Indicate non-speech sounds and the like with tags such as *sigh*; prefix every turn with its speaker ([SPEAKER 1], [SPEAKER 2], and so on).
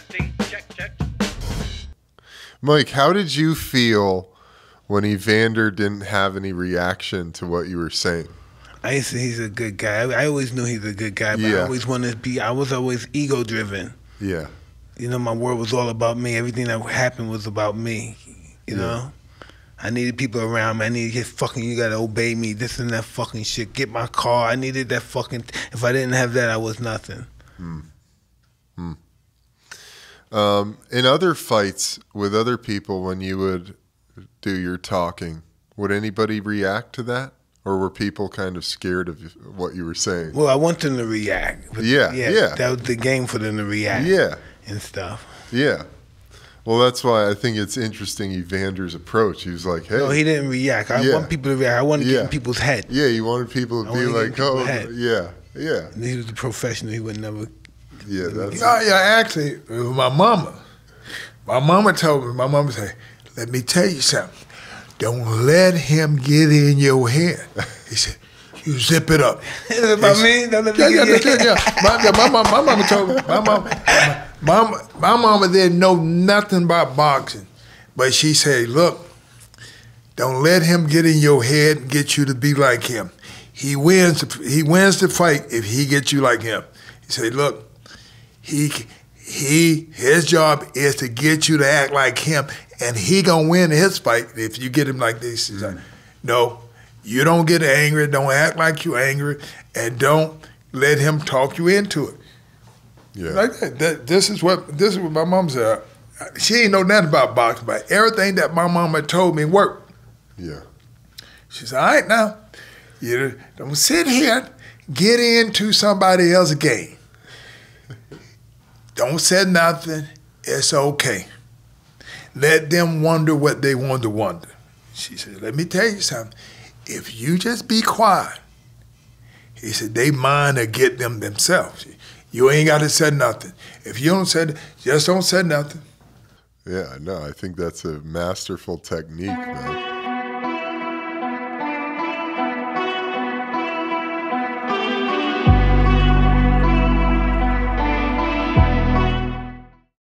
[SPEAKER 1] testing. Check, check. Mike, how did you feel when Evander didn't have any reaction to what you were saying?
[SPEAKER 2] I used to he's a good guy. I, always knew he's a good guy, but yeah. I always wanted to be. I was always ego driven. Yeah. You know, my world was all about me. Everything that happened was about me. You yeah. know, I needed people around me. I needed his fucking. You gotta obey me. This and that fucking shit. Get my car. I needed that fucking. If I didn't have that, I was nothing.
[SPEAKER 1] Hmm. Hmm. Um, in other fights with other people, when you would do your talking, would anybody react to that? Or were people kind of scared of what you were saying?
[SPEAKER 2] Well, I want them to react. Yeah, yeah, yeah. That was the game for them to react. Yeah. And stuff.
[SPEAKER 1] Yeah. Well, that's why I think it's interesting Evander's approach. He was like, "Hey." No, he didn't react. I yeah. want
[SPEAKER 2] people to react. I want to yeah. get in people's head. Yeah, he wanted people to I be like, "Oh, head. yeah, yeah." And he was a professional. He would never yeah, that's. Oh,
[SPEAKER 3] yeah, actually, it was my mama. My mama told me, my mama said, let me tell you something. Don't let him get in your head. He said, you zip it up. *laughs* That's about me. yeah, yeah, yeah, yeah. My, yeah, my, mama, my mama told me, my mama, my, my, my mama didn't know nothing about boxing, but she said, look, don't let him get in your head and get you to be like him. He wins. He wins the fight if he gets you like him. He said, "Look, he he his job is to get you to act like him, and he gonna win his fight if you get him like this. Mm -hmm. No, you don't get angry. Don't act like you angry, and don't let him talk you into it. Yeah, like that. that this is what this is what my mom said. She ain't know nothing about boxing, but everything that my mama told me worked. Yeah. She said, "All right, now, you don't sit here, get into somebody else's game." Don't say nothing. It's okay. Let them wonder what they want to wonder. She said, Let me tell you something. If you just be quiet, he said, they mind to get them themselves. You ain't got to say nothing. If you don't say, just don't say nothing.
[SPEAKER 1] Yeah, no, I think that's a masterful technique, man.